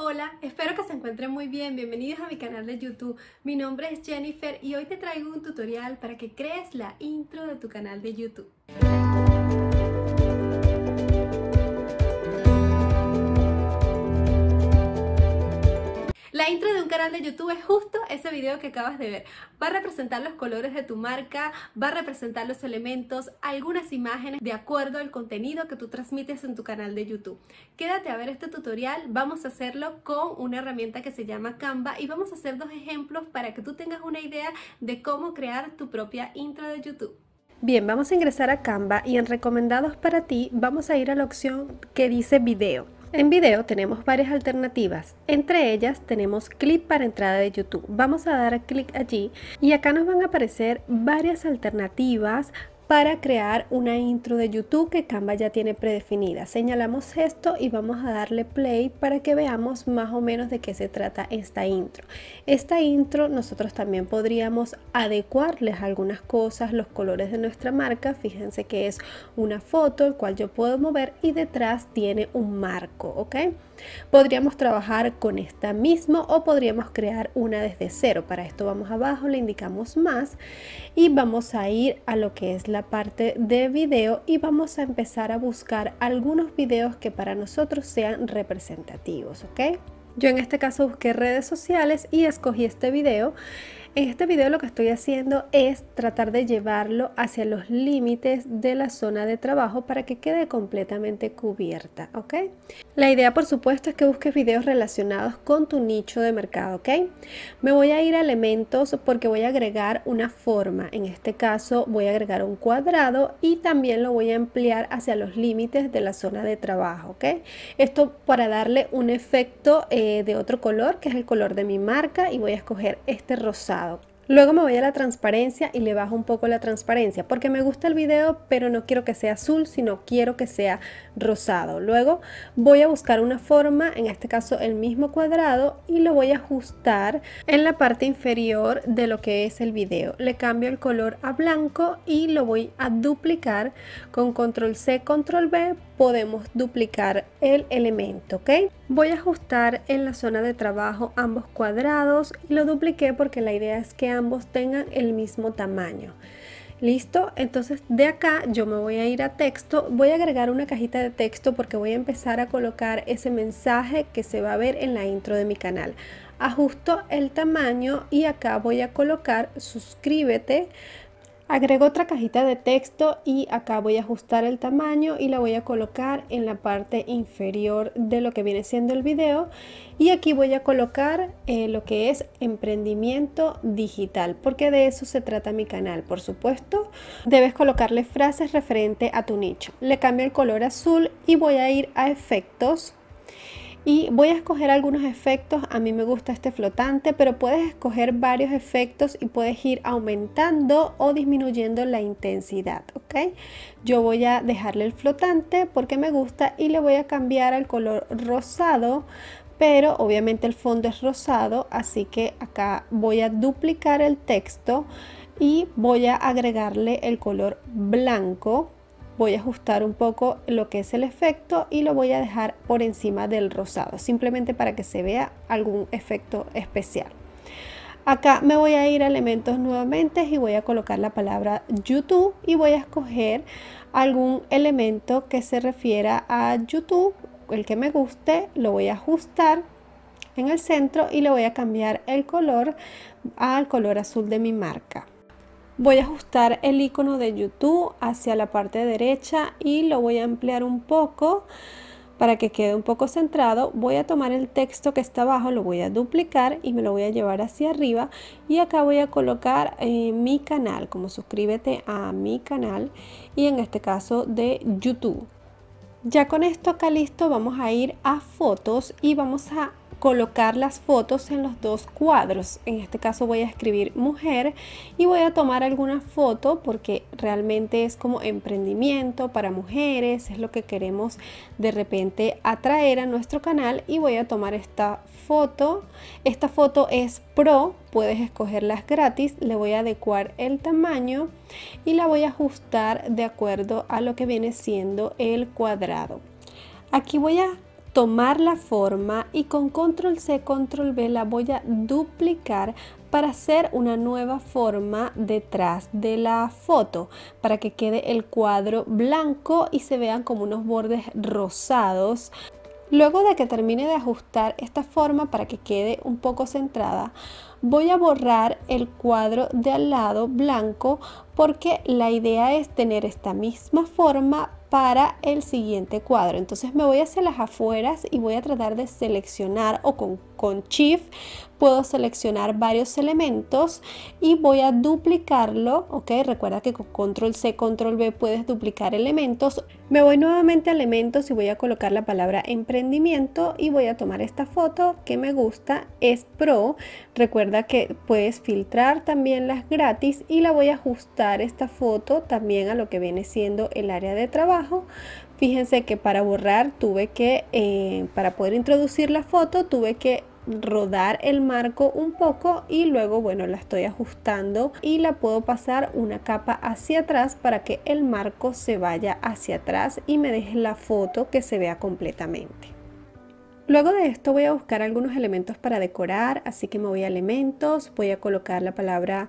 Hola, espero que se encuentren muy bien. Bienvenidos a mi canal de YouTube. Mi nombre es Jennifer y hoy te traigo un tutorial para que crees la intro de tu canal de YouTube. La intro de un canal de YouTube es justo ese video que acabas de ver. Va a representar los colores de tu marca, va a representar los elementos, algunas imágenes de acuerdo al contenido que tú transmites en tu canal de YouTube. Quédate a ver este tutorial, vamos a hacerlo con una herramienta que se llama Canva y vamos a hacer dos ejemplos para que tú tengas una idea de cómo crear tu propia intro de YouTube. Bien, vamos a ingresar a Canva y en recomendados para ti vamos a ir a la opción que dice video. En video tenemos varias alternativas, entre ellas tenemos clip para entrada de YouTube. Vamos a dar clic allí y acá nos van a aparecer varias alternativas para crear una intro de YouTube que Canva ya tiene predefinida. Señalamos esto y vamos a darle play para que veamos más o menos de qué se trata esta intro. Esta intro nosotros también podríamos adecuarles algunas cosas, los colores de nuestra marca. Fíjense que es una foto, el cual yo puedo mover y detrás tiene un marco, ¿ok? Podríamos trabajar con esta misma o podríamos crear una desde cero. Para esto vamos abajo, le indicamos más y vamos a ir a lo que es la parte de video y vamos a empezar a buscar algunos videos que para nosotros sean representativos, ¿ok? Yo en este caso busqué redes sociales y escogí este video este video lo que estoy haciendo es tratar de llevarlo hacia los límites de la zona de trabajo para que quede completamente cubierta, ¿ok? La idea, por supuesto, es que busques videos relacionados con tu nicho de mercado, ¿ok? Me voy a ir a elementos porque voy a agregar una forma. En este caso voy a agregar un cuadrado y también lo voy a ampliar hacia los límites de la zona de trabajo, ¿ok? Esto para darle un efecto eh, de otro color, que es el color de mi marca, y voy a escoger este rosado. Luego me voy a la transparencia y le bajo un poco la transparencia porque me gusta el video pero no quiero que sea azul sino quiero que sea rosado. Luego voy a buscar una forma, en este caso el mismo cuadrado y lo voy a ajustar en la parte inferior de lo que es el video. Le cambio el color a blanco y lo voy a duplicar con control C, control V podemos duplicar el elemento, ¿ok? Voy a ajustar en la zona de trabajo ambos cuadrados y lo dupliqué porque la idea es que ambos tengan el mismo tamaño. ¿Listo? Entonces de acá yo me voy a ir a texto, voy a agregar una cajita de texto porque voy a empezar a colocar ese mensaje que se va a ver en la intro de mi canal. Ajusto el tamaño y acá voy a colocar suscríbete Agrego otra cajita de texto y acá voy a ajustar el tamaño y la voy a colocar en la parte inferior de lo que viene siendo el video. Y aquí voy a colocar eh, lo que es emprendimiento digital, porque de eso se trata mi canal. Por supuesto, debes colocarle frases referente a tu nicho. Le cambio el color azul y voy a ir a efectos y voy a escoger algunos efectos, a mí me gusta este flotante, pero puedes escoger varios efectos y puedes ir aumentando o disminuyendo la intensidad, ¿ok? Yo voy a dejarle el flotante porque me gusta y le voy a cambiar al color rosado pero obviamente el fondo es rosado, así que acá voy a duplicar el texto y voy a agregarle el color blanco voy a ajustar un poco lo que es el efecto y lo voy a dejar por encima del rosado, simplemente para que se vea algún efecto especial. Acá me voy a ir a elementos nuevamente y voy a colocar la palabra YouTube y voy a escoger algún elemento que se refiera a YouTube, el que me guste, lo voy a ajustar en el centro y le voy a cambiar el color al color azul de mi marca. Voy a ajustar el icono de YouTube hacia la parte derecha y lo voy a ampliar un poco para que quede un poco centrado. Voy a tomar el texto que está abajo, lo voy a duplicar y me lo voy a llevar hacia arriba. Y acá voy a colocar eh, mi canal, como suscríbete a mi canal y en este caso de YouTube. Ya con esto acá listo vamos a ir a fotos y vamos a colocar las fotos en los dos cuadros. En este caso voy a escribir mujer y voy a tomar alguna foto porque realmente es como emprendimiento para mujeres, es lo que queremos de repente atraer a nuestro canal y voy a tomar esta foto. Esta foto es pro, puedes escogerlas gratis, le voy a adecuar el tamaño y la voy a ajustar de acuerdo a lo que viene siendo el cuadrado. Aquí voy a tomar la forma y con control C, control V la voy a duplicar para hacer una nueva forma detrás de la foto para que quede el cuadro blanco y se vean como unos bordes rosados. Luego de que termine de ajustar esta forma para que quede un poco centrada, voy a borrar el cuadro de al lado blanco porque la idea es tener esta misma forma para el siguiente cuadro. Entonces me voy hacia las afueras y voy a tratar de seleccionar o con con Shift puedo seleccionar varios elementos y voy a duplicarlo, ok, recuerda que con control C, control B puedes duplicar elementos, me voy nuevamente a elementos y voy a colocar la palabra emprendimiento y voy a tomar esta foto que me gusta, es pro, recuerda que puedes filtrar también las gratis y la voy a ajustar esta foto también a lo que viene siendo el área de trabajo Fíjense que para borrar tuve que, eh, para poder introducir la foto, tuve que rodar el marco un poco y luego bueno la estoy ajustando y la puedo pasar una capa hacia atrás para que el marco se vaya hacia atrás y me deje la foto que se vea completamente. Luego de esto voy a buscar algunos elementos para decorar, así que me voy a elementos, voy a colocar la palabra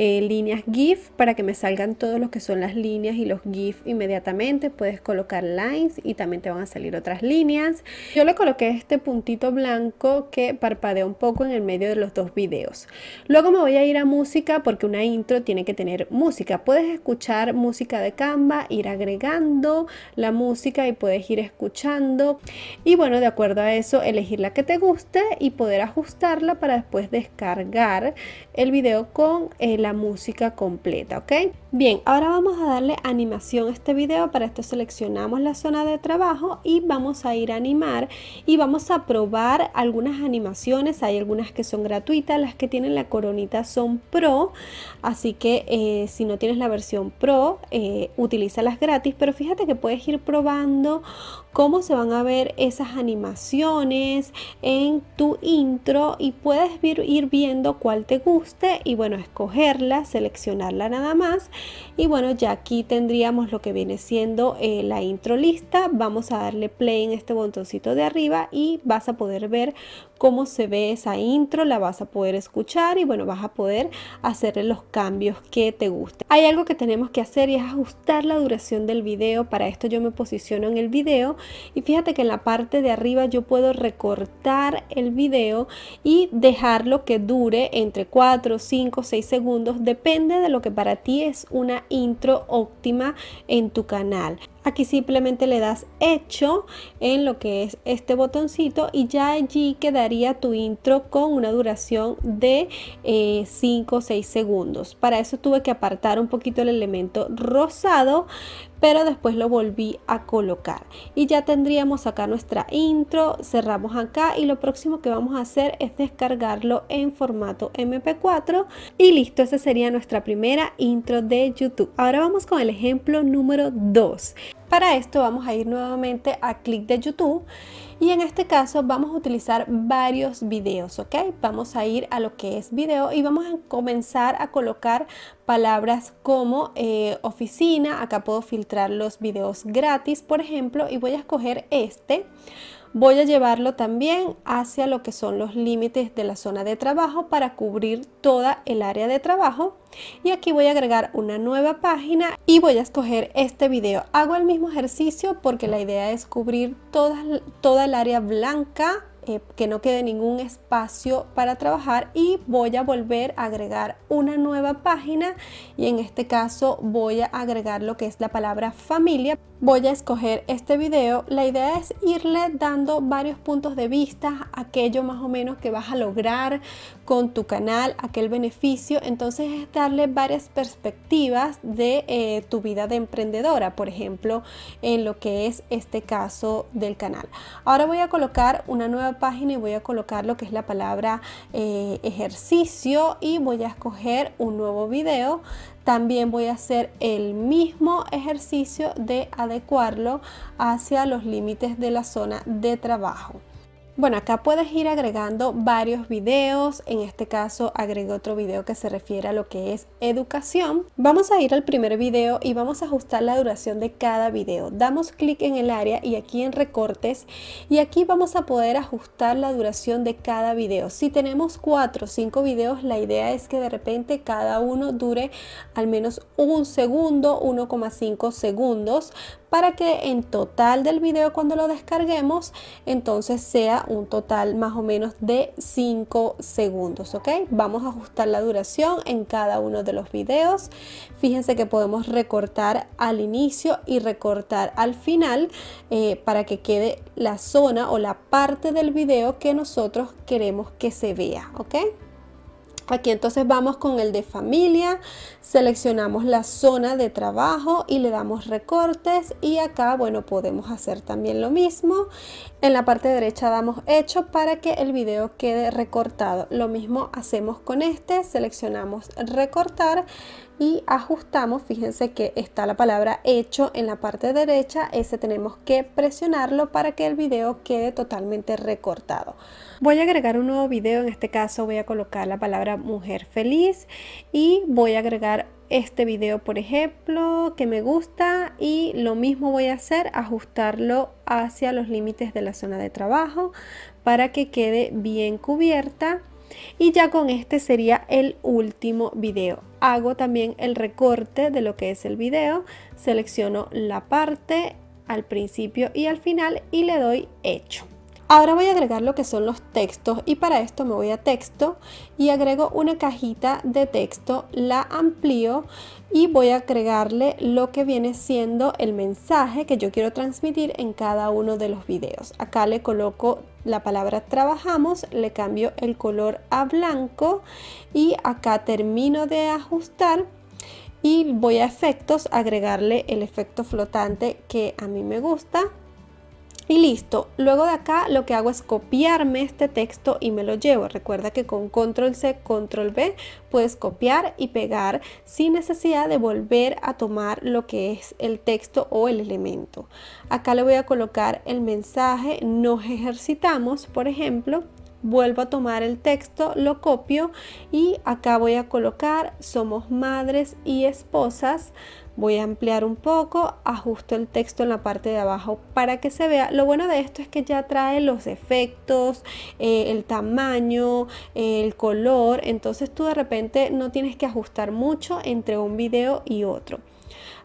eh, líneas GIF para que me salgan todos los que son las líneas y los GIF inmediatamente. Puedes colocar lines y también te van a salir otras líneas. Yo le coloqué este puntito blanco que parpadea un poco en el medio de los dos videos. Luego me voy a ir a música porque una intro tiene que tener música. Puedes escuchar música de Canva, ir agregando la música y puedes ir escuchando. Y bueno, de acuerdo a eso, elegir la que te guste y poder ajustarla para después descargar el video con el eh, música completa, ¿ok? Bien, ahora vamos a darle animación a este video, para esto seleccionamos la zona de trabajo y vamos a ir a animar y vamos a probar algunas animaciones, hay algunas que son gratuitas, las que tienen la coronita son pro, así que eh, si no tienes la versión pro, eh, utiliza las gratis, pero fíjate que puedes ir probando cómo se van a ver esas animaciones en tu intro y puedes ir viendo cuál te guste y bueno, escogerla, seleccionarla nada más y bueno, ya aquí tendríamos lo que viene siendo eh, la intro lista. Vamos a darle play en este botoncito de arriba y vas a poder ver cómo se ve esa intro, la vas a poder escuchar y bueno, vas a poder hacer los cambios que te gusten. Hay algo que tenemos que hacer y es ajustar la duración del video. Para esto yo me posiciono en el video y fíjate que en la parte de arriba yo puedo recortar el video y dejarlo que dure entre 4, 5, 6 segundos. Depende de lo que para ti es una intro óptima en tu canal. Aquí simplemente le das hecho en lo que es este botoncito y ya allí quedaría tu intro con una duración de 5 eh, o 6 segundos. Para eso tuve que apartar un poquito el elemento rosado pero después lo volví a colocar y ya tendríamos acá nuestra intro cerramos acá y lo próximo que vamos a hacer es descargarlo en formato mp4 y listo esa sería nuestra primera intro de youtube ahora vamos con el ejemplo número 2 para esto vamos a ir nuevamente a clic de YouTube y en este caso vamos a utilizar varios videos, ¿ok? Vamos a ir a lo que es video y vamos a comenzar a colocar palabras como eh, oficina, acá puedo filtrar los videos gratis, por ejemplo, y voy a escoger este voy a llevarlo también hacia lo que son los límites de la zona de trabajo para cubrir toda el área de trabajo y aquí voy a agregar una nueva página y voy a escoger este video hago el mismo ejercicio porque la idea es cubrir toda, toda el área blanca eh, que no quede ningún espacio para trabajar y voy a volver a agregar una nueva página y en este caso voy a agregar lo que es la palabra familia voy a escoger este video. La idea es irle dando varios puntos de vista, aquello más o menos que vas a lograr con tu canal, aquel beneficio. Entonces es darle varias perspectivas de eh, tu vida de emprendedora, por ejemplo, en lo que es este caso del canal. Ahora voy a colocar una nueva página y voy a colocar lo que es la palabra eh, ejercicio y voy a escoger un nuevo video también voy a hacer el mismo ejercicio de adecuarlo hacia los límites de la zona de trabajo. Bueno, acá puedes ir agregando varios videos, en este caso agregué otro video que se refiere a lo que es educación. Vamos a ir al primer video y vamos a ajustar la duración de cada video. Damos clic en el área y aquí en recortes y aquí vamos a poder ajustar la duración de cada video. Si tenemos 4 o 5 videos, la idea es que de repente cada uno dure al menos un segundo, 1,5 segundos para que en total del video cuando lo descarguemos entonces sea un total más o menos de 5 segundos ok vamos a ajustar la duración en cada uno de los videos fíjense que podemos recortar al inicio y recortar al final eh, para que quede la zona o la parte del video que nosotros queremos que se vea ok Aquí entonces vamos con el de familia, seleccionamos la zona de trabajo y le damos recortes y acá, bueno, podemos hacer también lo mismo. En la parte derecha damos hecho para que el video quede recortado. Lo mismo hacemos con este, seleccionamos recortar y ajustamos. Fíjense que está la palabra hecho en la parte derecha, ese tenemos que presionarlo para que el video quede totalmente recortado. Voy a agregar un nuevo video, en este caso voy a colocar la palabra mujer feliz y voy a agregar este video por ejemplo que me gusta y lo mismo voy a hacer ajustarlo hacia los límites de la zona de trabajo para que quede bien cubierta y ya con este sería el último video hago también el recorte de lo que es el video selecciono la parte al principio y al final y le doy hecho Ahora voy a agregar lo que son los textos y para esto me voy a texto y agrego una cajita de texto, la amplío y voy a agregarle lo que viene siendo el mensaje que yo quiero transmitir en cada uno de los videos. Acá le coloco la palabra trabajamos, le cambio el color a blanco y acá termino de ajustar y voy a efectos, agregarle el efecto flotante que a mí me gusta y listo, luego de acá lo que hago es copiarme este texto y me lo llevo. Recuerda que con control C, control V puedes copiar y pegar sin necesidad de volver a tomar lo que es el texto o el elemento. Acá le voy a colocar el mensaje nos ejercitamos, por ejemplo. Vuelvo a tomar el texto, lo copio y acá voy a colocar somos madres y esposas Voy a ampliar un poco, ajusto el texto en la parte de abajo para que se vea. Lo bueno de esto es que ya trae los efectos, eh, el tamaño, el color. Entonces tú de repente no tienes que ajustar mucho entre un video y otro.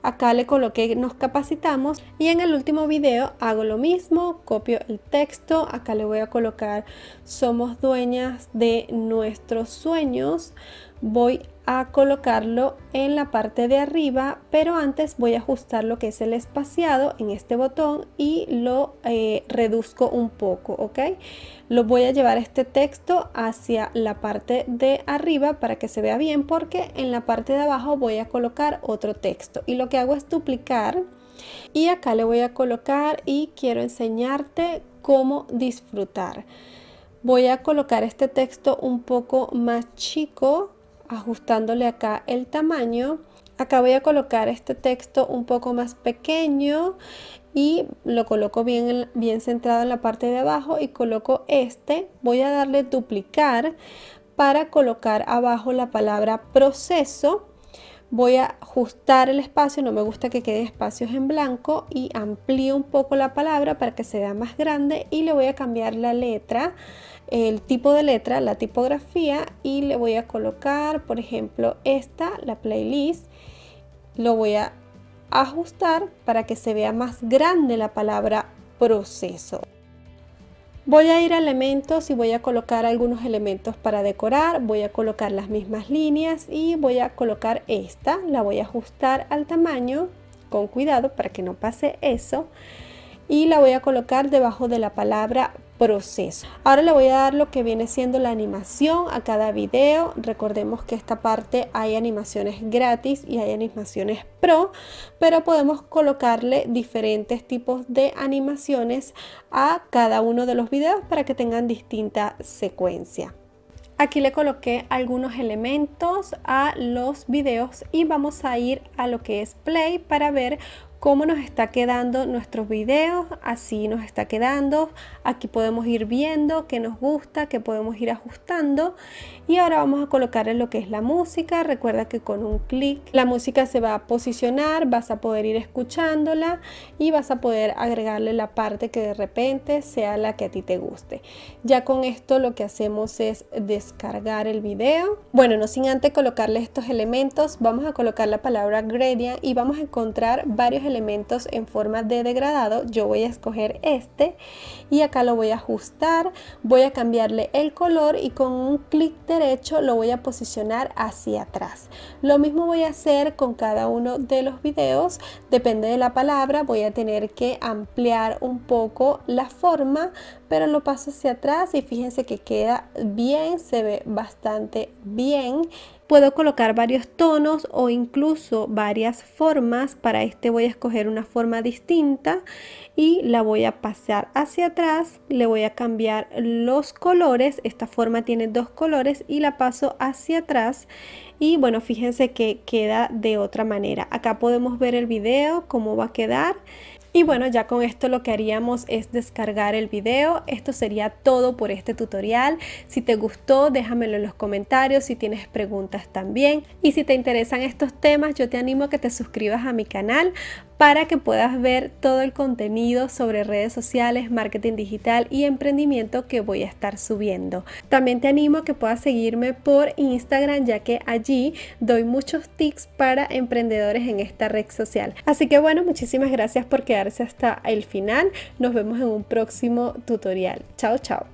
Acá le coloqué nos capacitamos y en el último video hago lo mismo, copio el texto, acá le voy a colocar somos dueñas de nuestros sueños voy a colocarlo en la parte de arriba, pero antes voy a ajustar lo que es el espaciado en este botón y lo eh, reduzco un poco, ¿ok? Lo voy a llevar este texto hacia la parte de arriba para que se vea bien porque en la parte de abajo voy a colocar otro texto y lo que hago es duplicar y acá le voy a colocar y quiero enseñarte cómo disfrutar. Voy a colocar este texto un poco más chico ajustándole acá el tamaño. Acá voy a colocar este texto un poco más pequeño y lo coloco bien, bien centrado en la parte de abajo y coloco este. Voy a darle duplicar para colocar abajo la palabra proceso. Voy a ajustar el espacio, no me gusta que quede espacios en blanco y amplío un poco la palabra para que se vea más grande y le voy a cambiar la letra el tipo de letra, la tipografía y le voy a colocar, por ejemplo, esta, la playlist. Lo voy a ajustar para que se vea más grande la palabra proceso. Voy a ir a elementos y voy a colocar algunos elementos para decorar. Voy a colocar las mismas líneas y voy a colocar esta. La voy a ajustar al tamaño con cuidado para que no pase eso. Y la voy a colocar debajo de la palabra proceso. Ahora le voy a dar lo que viene siendo la animación a cada video. Recordemos que esta parte hay animaciones gratis y hay animaciones pro, pero podemos colocarle diferentes tipos de animaciones a cada uno de los videos para que tengan distinta secuencia. Aquí le coloqué algunos elementos a los videos y vamos a ir a lo que es play para ver cómo nos está quedando nuestros videos, así nos está quedando. Aquí podemos ir viendo qué nos gusta, qué podemos ir ajustando. Y ahora vamos a colocar lo que es la música. Recuerda que con un clic la música se va a posicionar, vas a poder ir escuchándola y vas a poder agregarle la parte que de repente sea la que a ti te guste. Ya con esto lo que hacemos es descargar el video. Bueno, no sin antes colocarle estos elementos, vamos a colocar la palabra gradient y vamos a encontrar varios elementos elementos en forma de degradado, yo voy a escoger este y acá lo voy a ajustar, voy a cambiarle el color y con un clic derecho lo voy a posicionar hacia atrás. Lo mismo voy a hacer con cada uno de los videos, depende de la palabra, voy a tener que ampliar un poco la forma, pero lo paso hacia atrás y fíjense que queda bien, se ve bastante bien Puedo colocar varios tonos o incluso varias formas. Para este voy a escoger una forma distinta y la voy a pasar hacia atrás. Le voy a cambiar los colores. Esta forma tiene dos colores y la paso hacia atrás. Y bueno, fíjense que queda de otra manera. Acá podemos ver el video, cómo va a quedar. Y bueno, ya con esto lo que haríamos es descargar el video. Esto sería todo por este tutorial. Si te gustó, déjamelo en los comentarios, si tienes preguntas también. Y si te interesan estos temas, yo te animo a que te suscribas a mi canal para que puedas ver todo el contenido sobre redes sociales, marketing digital y emprendimiento que voy a estar subiendo. También te animo a que puedas seguirme por Instagram ya que allí doy muchos tips para emprendedores en esta red social. Así que bueno, muchísimas gracias por quedarse hasta el final. Nos vemos en un próximo tutorial. Chao, chao.